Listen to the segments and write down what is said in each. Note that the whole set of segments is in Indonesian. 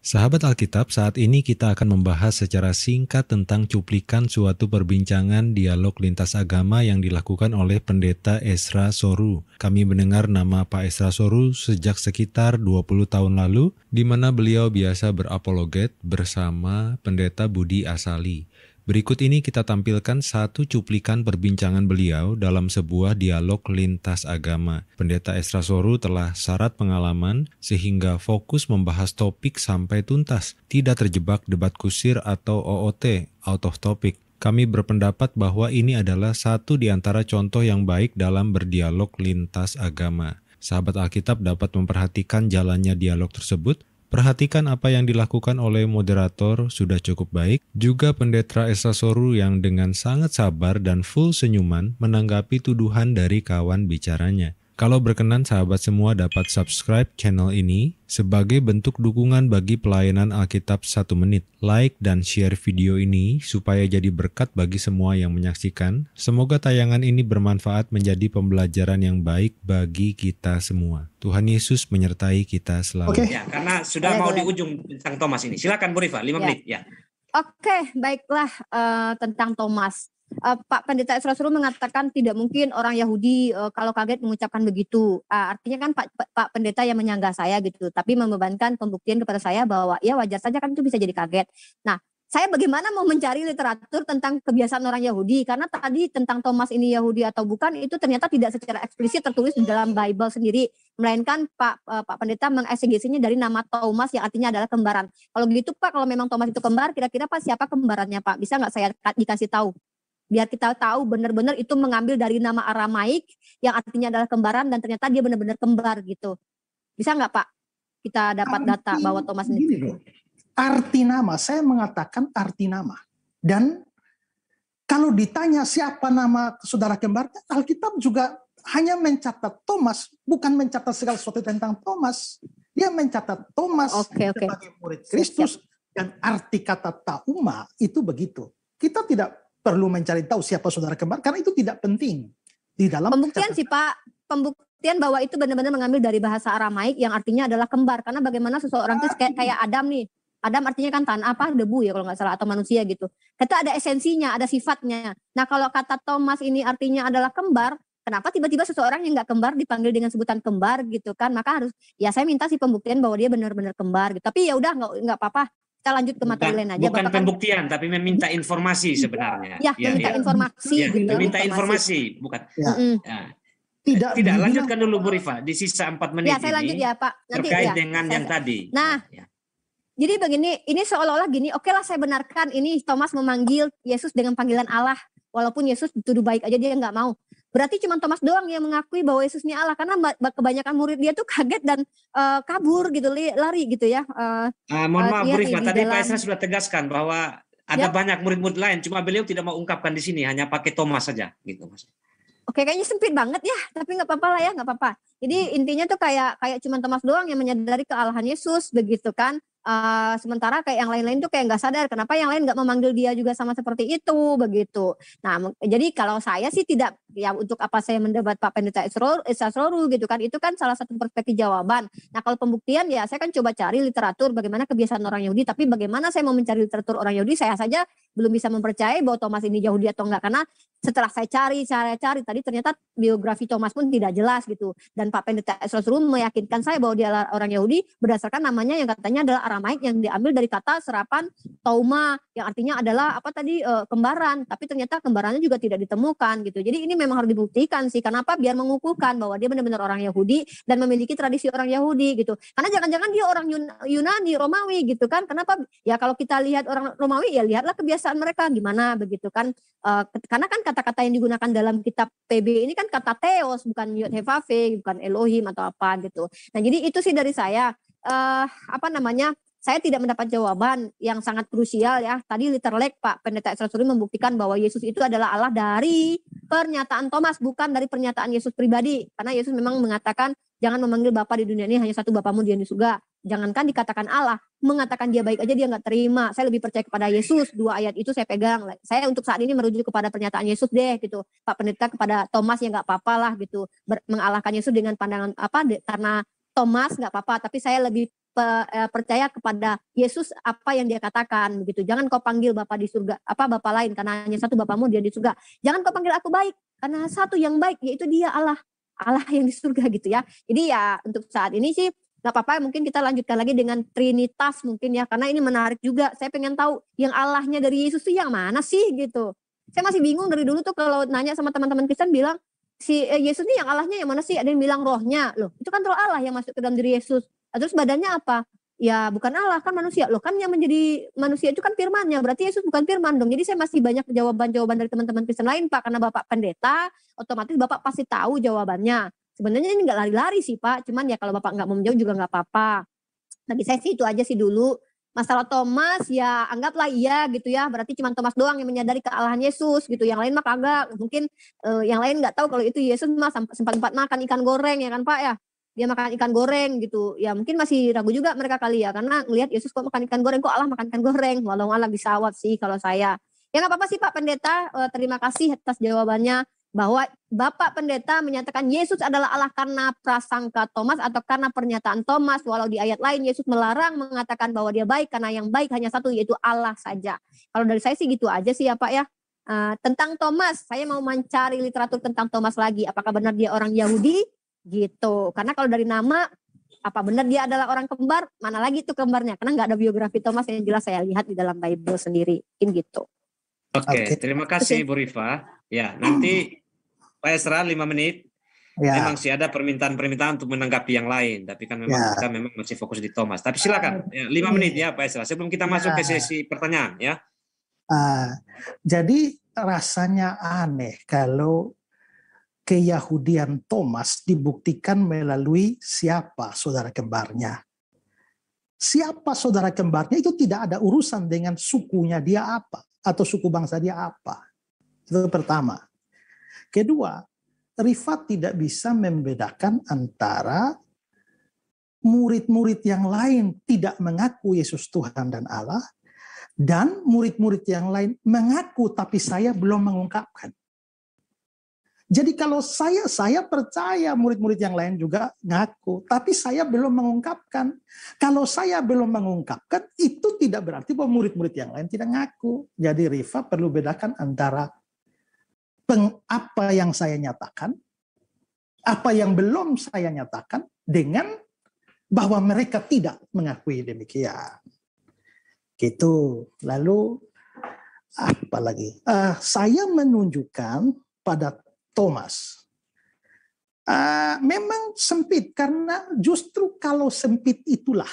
Sahabat Alkitab, saat ini kita akan membahas secara singkat tentang cuplikan suatu perbincangan dialog lintas agama yang dilakukan oleh pendeta Esra Soru. Kami mendengar nama Pak Esra Soru sejak sekitar 20 tahun lalu, di mana beliau biasa berapologet bersama pendeta Budi Asali. Berikut ini kita tampilkan satu cuplikan perbincangan beliau dalam sebuah dialog lintas agama. Pendeta Esra Soru telah syarat pengalaman sehingga fokus membahas topik sampai tuntas, tidak terjebak debat kusir atau OOT, out of topic. Kami berpendapat bahwa ini adalah satu di antara contoh yang baik dalam berdialog lintas agama. Sahabat Alkitab dapat memperhatikan jalannya dialog tersebut Perhatikan apa yang dilakukan oleh moderator sudah cukup baik, juga pendeta Esasoru yang dengan sangat sabar dan full senyuman menanggapi tuduhan dari kawan bicaranya. Kalau berkenan sahabat semua dapat subscribe channel ini sebagai bentuk dukungan bagi pelayanan Alkitab satu menit. Like dan share video ini supaya jadi berkat bagi semua yang menyaksikan. Semoga tayangan ini bermanfaat menjadi pembelajaran yang baik bagi kita semua. Tuhan Yesus menyertai kita selalu. Oke, ya, karena sudah Ayo, mau di ujung tentang Thomas ini. Silakan Bu Riva 5 ya. menit ya. Oke, baiklah uh, tentang Thomas uh, Pak Pendeta Esra Suruh mengatakan tidak mungkin orang Yahudi uh, kalau kaget mengucapkan begitu. Uh, artinya kan Pak, Pak Pendeta yang menyanggah saya gitu, tapi membebankan pembuktian kepada saya bahwa ya wajar saja kan itu bisa jadi kaget. Nah, saya bagaimana mau mencari literatur tentang kebiasaan orang Yahudi karena tadi tentang Thomas ini Yahudi atau bukan itu ternyata tidak secara eksplisit tertulis di dalam Bible sendiri melainkan Pak uh, Pak Pendeta mengeksegesinya dari nama Thomas yang artinya adalah kembaran. Kalau begitu Pak kalau memang Thomas itu kembar kira-kira Pak siapa kembarannya Pak? Bisa nggak saya dikasih tahu? biar kita tahu benar-benar itu mengambil dari nama Aramaik yang artinya adalah kembaran dan ternyata dia benar-benar kembar gitu. Bisa nggak Pak kita dapat arti, data bahwa Thomas ini? Arti nama, saya mengatakan arti nama. Dan kalau ditanya siapa nama saudara kembarnya, kan Alkitab juga hanya mencatat Thomas, bukan mencatat segala sesuatu tentang Thomas. Dia mencatat Thomas okay, sebagai okay. murid Kristus Siap. dan arti kata tauma itu begitu. Kita tidak perlu mencari tahu siapa saudara kembar karena itu tidak penting di dalam pembuktian sih Pak pembuktian bahwa itu benar-benar mengambil dari bahasa Aramaik yang artinya adalah kembar karena bagaimana seseorang itu kayak, kayak Adam nih Adam artinya kan tanah apa debu ya kalau nggak salah atau manusia gitu kita ada esensinya ada sifatnya nah kalau kata Thomas ini artinya adalah kembar kenapa tiba-tiba seseorang yang nggak kembar dipanggil dengan sebutan kembar gitu kan maka harus ya saya minta sih pembuktian bahwa dia benar-benar kembar gitu tapi ya udah nggak nggak apa-apa kita lanjut ke materi lain aja. Bukan Bapak kan- pembuktian, tapi meminta informasi iya, sebenarnya. Ya, ya meminta ya. informasi. Ya, gitu. Meminta informasi, bukan. Ya. Ya. Tidak, tidak lanjutkan dulu Bu Rifa di sisa 4 menit. Ya, saya ini, lanjut ya Pak. Nanti, terkait ya, dengan saya, yang tadi. Nah, ya. jadi begini, ini seolah-olah gini. Oke lah saya benarkan ini Thomas memanggil Yesus dengan panggilan Allah, walaupun Yesus dituduh baik aja dia nggak mau. Berarti cuma Thomas doang yang mengakui bahwa Yesus ini Allah karena kebanyakan murid dia tuh kaget dan uh, kabur gitu lari gitu ya. Uh, uh, mohon maaf Bu Risma, tadi dalam... Pak Esra sudah tegaskan bahwa ada ya. banyak murid-murid lain, cuma beliau tidak mau ungkapkan di sini, hanya pakai Thomas saja gitu Mas. Oke, kayaknya sempit banget ya, tapi nggak apa-apa lah ya, nggak apa-apa. Jadi hmm. intinya tuh kayak kayak cuma Thomas doang yang menyadari kealahan Yesus begitu kan. Uh, sementara kayak yang lain-lain tuh kayak nggak sadar kenapa yang lain nggak memanggil dia juga sama seperti itu begitu. Nah jadi kalau saya sih tidak ya untuk apa saya mendebat Pak Pendeta Esroru eh, gitu kan itu kan salah satu perspektif jawaban. Nah kalau pembuktian ya saya kan coba cari literatur bagaimana kebiasaan orang Yahudi tapi bagaimana saya mau mencari literatur orang Yahudi saya saja belum bisa mempercayai bahwa Thomas ini Yahudi atau enggak karena setelah saya cari saya cari tadi ternyata biografi Thomas pun tidak jelas gitu dan Pak Pendeta Esrosrum meyakinkan saya bahwa dia orang Yahudi berdasarkan namanya yang katanya adalah Aramaik yang diambil dari kata serapan Tauma yang artinya adalah apa tadi e, kembaran tapi ternyata kembarannya juga tidak ditemukan gitu jadi ini memang harus dibuktikan sih kenapa biar mengukuhkan bahwa dia benar-benar orang Yahudi dan memiliki tradisi orang Yahudi gitu karena jangan-jangan dia orang Yunani Romawi gitu kan kenapa ya kalau kita lihat orang Romawi ya lihatlah kebiasaan perasaan mereka gimana begitu kan uh, karena kan kata-kata yang digunakan dalam kitab PB ini kan kata Theos bukan Yod Hevave bukan Elohim atau apa gitu nah jadi itu sih dari saya uh, apa namanya saya tidak mendapat jawaban yang sangat krusial ya. Tadi literlek Pak Pendeta Esra membuktikan bahwa Yesus itu adalah Allah dari pernyataan Thomas, bukan dari pernyataan Yesus pribadi. Karena Yesus memang mengatakan jangan memanggil Bapak di dunia ini hanya satu Bapamu di juga jangankan dikatakan Allah, mengatakan dia baik aja dia nggak terima. Saya lebih percaya kepada Yesus. Dua ayat itu saya pegang. Saya untuk saat ini merujuk kepada pernyataan Yesus deh gitu. Pak Pendeta kepada Thomas yang nggak apa-apa lah gitu. Ber mengalahkan Yesus dengan pandangan apa? Karena Thomas nggak apa-apa. Tapi saya lebih pe eh, percaya kepada Yesus apa yang dia katakan begitu. Jangan kau panggil Bapak di surga, apa Bapak lain karena hanya satu bapakmu dia di surga. Jangan kau panggil aku baik karena satu yang baik yaitu dia Allah. Allah yang di surga gitu ya. Jadi ya untuk saat ini sih gak apa-apa mungkin kita lanjutkan lagi dengan Trinitas mungkin ya karena ini menarik juga saya pengen tahu yang Allahnya dari Yesus itu yang mana sih gitu saya masih bingung dari dulu tuh kalau nanya sama teman-teman Kristen bilang si eh, Yesus ini yang Allahnya yang mana sih ada yang bilang rohnya loh itu kan roh Allah yang masuk ke dalam diri Yesus nah, terus badannya apa ya bukan Allah kan manusia loh kan yang menjadi manusia itu kan firmannya berarti Yesus bukan firman dong jadi saya masih banyak jawaban-jawaban dari teman-teman Kristen lain Pak karena Bapak pendeta otomatis Bapak pasti tahu jawabannya Sebenarnya ini nggak lari-lari sih Pak, cuman ya kalau Bapak nggak mau menjauh juga nggak apa-apa. Bagi saya sih itu aja sih dulu. Masalah Thomas ya anggaplah iya gitu ya, berarti cuma Thomas doang yang menyadari kealahan Yesus gitu. Yang lain mah kagak, mungkin uh, yang lain nggak tahu kalau itu Yesus mah sempat-sempat makan ikan goreng ya kan Pak ya dia makan ikan goreng gitu ya mungkin masih ragu juga mereka kali ya karena ngelihat Yesus kok makan ikan goreng kok Allah makan ikan goreng walau Allah disawab sih kalau saya ya nggak apa-apa sih Pak Pendeta eh, terima kasih atas jawabannya bahwa Bapak Pendeta menyatakan Yesus adalah Allah karena prasangka Thomas atau karena pernyataan Thomas. Walau di ayat lain Yesus melarang mengatakan bahwa dia baik karena yang baik hanya satu yaitu Allah saja. Kalau dari saya sih gitu aja sih ya Pak ya. Eh, tentang Thomas, saya mau mencari literatur tentang Thomas lagi. Apakah benar dia orang Yahudi? Gitu. Karena kalau dari nama, apa benar dia adalah orang kembar? Mana lagi itu kembarnya? Karena nggak ada biografi Thomas yang jelas saya lihat di dalam Bible sendiri. Mungkin gitu. Oke, okay, okay. terima kasih Bu Rifa. Ya, nanti Pak Esra lima menit. Ya. Memang sih ada permintaan-permintaan untuk menanggapi yang lain, tapi kan memang ya. kita memang masih fokus di Thomas. Tapi silakan ya, lima iya. menit ya Pak Esra sebelum kita masuk ke ya. sesi pertanyaan ya. Uh, jadi rasanya aneh kalau keyahudian Thomas dibuktikan melalui siapa saudara kembarnya. Siapa saudara kembarnya itu tidak ada urusan dengan sukunya dia apa atau suku bangsa dia apa. Itu pertama. Kedua, Rifat tidak bisa membedakan antara murid-murid yang lain tidak mengaku Yesus Tuhan dan Allah dan murid-murid yang lain mengaku tapi saya belum mengungkapkan. Jadi kalau saya saya percaya murid-murid yang lain juga ngaku, tapi saya belum mengungkapkan. Kalau saya belum mengungkapkan itu tidak berarti bahwa murid-murid yang lain tidak ngaku. Jadi Riva perlu bedakan antara apa yang saya nyatakan, apa yang belum saya nyatakan dengan bahwa mereka tidak mengakui demikian. Gitu. Lalu apa lagi? Uh, saya menunjukkan pada Thomas. Uh, memang sempit karena justru kalau sempit itulah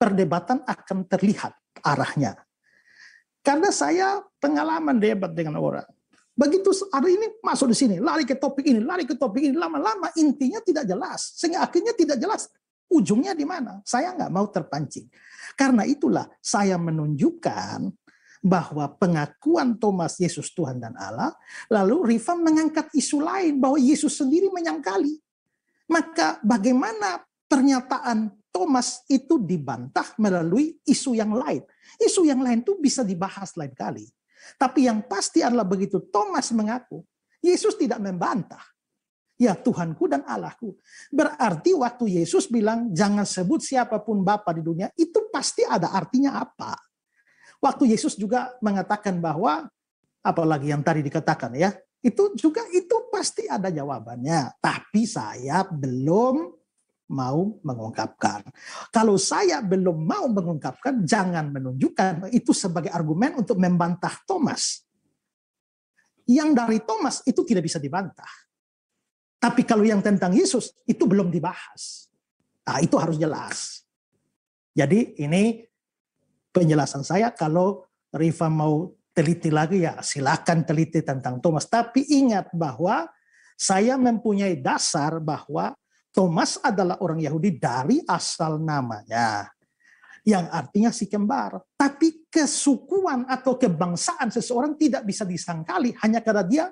perdebatan akan terlihat arahnya. Karena saya pengalaman debat dengan orang Begitu ada ini masuk di sini, lari ke topik ini, lari ke topik ini, lama-lama intinya tidak jelas, sehingga akhirnya tidak jelas ujungnya di mana. Saya nggak mau terpancing. Karena itulah saya menunjukkan bahwa pengakuan Thomas Yesus Tuhan dan Allah, lalu Riva mengangkat isu lain bahwa Yesus sendiri menyangkali. Maka bagaimana pernyataan Thomas itu dibantah melalui isu yang lain. Isu yang lain itu bisa dibahas lain kali. Tapi yang pasti adalah begitu Thomas mengaku, Yesus tidak membantah. Ya Tuhanku dan Allahku. Berarti waktu Yesus bilang jangan sebut siapapun Bapa di dunia, itu pasti ada artinya apa. Waktu Yesus juga mengatakan bahwa apalagi yang tadi dikatakan ya, itu juga itu pasti ada jawabannya. Tapi saya belum mau mengungkapkan. Kalau saya belum mau mengungkapkan, jangan menunjukkan itu sebagai argumen untuk membantah Thomas. Yang dari Thomas itu tidak bisa dibantah. Tapi kalau yang tentang Yesus itu belum dibahas. Nah, itu harus jelas. Jadi ini penjelasan saya kalau Riva mau teliti lagi ya silakan teliti tentang Thomas. Tapi ingat bahwa saya mempunyai dasar bahwa Thomas adalah orang Yahudi dari asal namanya yang artinya si kembar. Tapi kesukuan atau kebangsaan seseorang tidak bisa disangkali hanya karena dia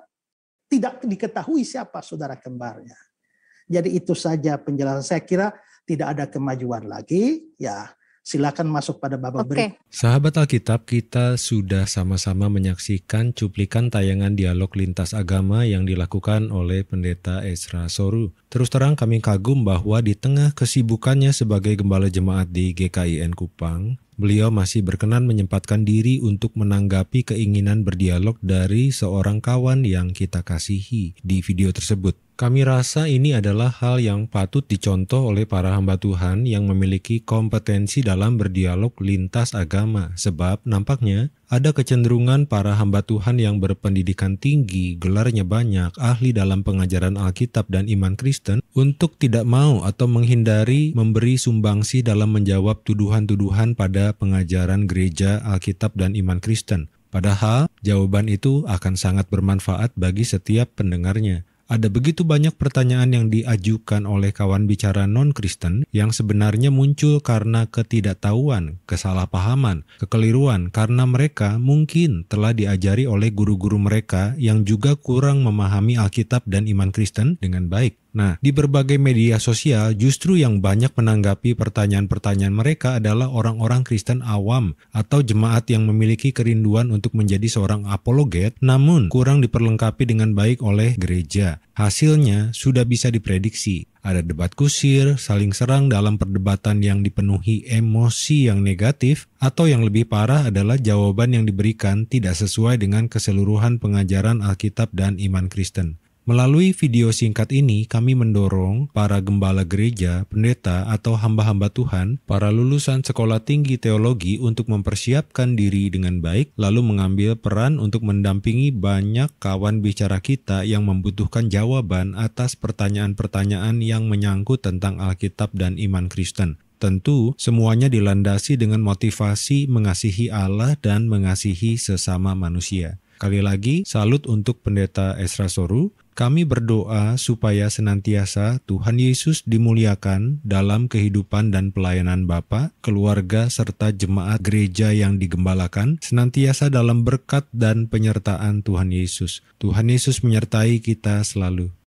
tidak diketahui siapa saudara kembarnya. Jadi itu saja penjelasan saya kira tidak ada kemajuan lagi ya silakan masuk pada babak okay. berikut. Sahabat Alkitab, kita sudah sama-sama menyaksikan cuplikan tayangan dialog lintas agama yang dilakukan oleh pendeta Ezra Soru. Terus terang kami kagum bahwa di tengah kesibukannya sebagai gembala jemaat di GKIN Kupang, beliau masih berkenan menyempatkan diri untuk menanggapi keinginan berdialog dari seorang kawan yang kita kasihi di video tersebut. Kami rasa ini adalah hal yang patut dicontoh oleh para hamba Tuhan yang memiliki kompetensi dalam berdialog lintas agama, sebab nampaknya ada kecenderungan para hamba Tuhan yang berpendidikan tinggi, gelarnya banyak, ahli dalam pengajaran Alkitab dan iman Kristen, untuk tidak mau atau menghindari memberi sumbangsi dalam menjawab tuduhan-tuduhan pada pengajaran gereja Alkitab dan iman Kristen. Padahal jawaban itu akan sangat bermanfaat bagi setiap pendengarnya ada begitu banyak pertanyaan yang diajukan oleh kawan bicara non-Kristen yang sebenarnya muncul karena ketidaktahuan, kesalahpahaman, kekeliruan karena mereka mungkin telah diajari oleh guru-guru mereka yang juga kurang memahami Alkitab dan iman Kristen dengan baik. Nah, di berbagai media sosial justru yang banyak menanggapi pertanyaan-pertanyaan mereka adalah orang-orang Kristen awam atau jemaat yang memiliki kerinduan untuk menjadi seorang apologet namun kurang diperlengkapi dengan baik oleh gereja. Hasilnya sudah bisa diprediksi. Ada debat kusir, saling serang dalam perdebatan yang dipenuhi emosi yang negatif, atau yang lebih parah adalah jawaban yang diberikan tidak sesuai dengan keseluruhan pengajaran Alkitab dan iman Kristen. Melalui video singkat ini, kami mendorong para gembala gereja, pendeta, atau hamba-hamba Tuhan, para lulusan sekolah tinggi teologi untuk mempersiapkan diri dengan baik, lalu mengambil peran untuk mendampingi banyak kawan bicara kita yang membutuhkan jawaban atas pertanyaan-pertanyaan yang menyangkut tentang Alkitab dan iman Kristen. Tentu, semuanya dilandasi dengan motivasi mengasihi Allah dan mengasihi sesama manusia. Sekali lagi, salut untuk Pendeta Esra Soru. Kami berdoa supaya senantiasa Tuhan Yesus dimuliakan dalam kehidupan dan pelayanan Bapa, keluarga serta jemaat gereja yang digembalakan, senantiasa dalam berkat dan penyertaan Tuhan Yesus. Tuhan Yesus menyertai kita selalu.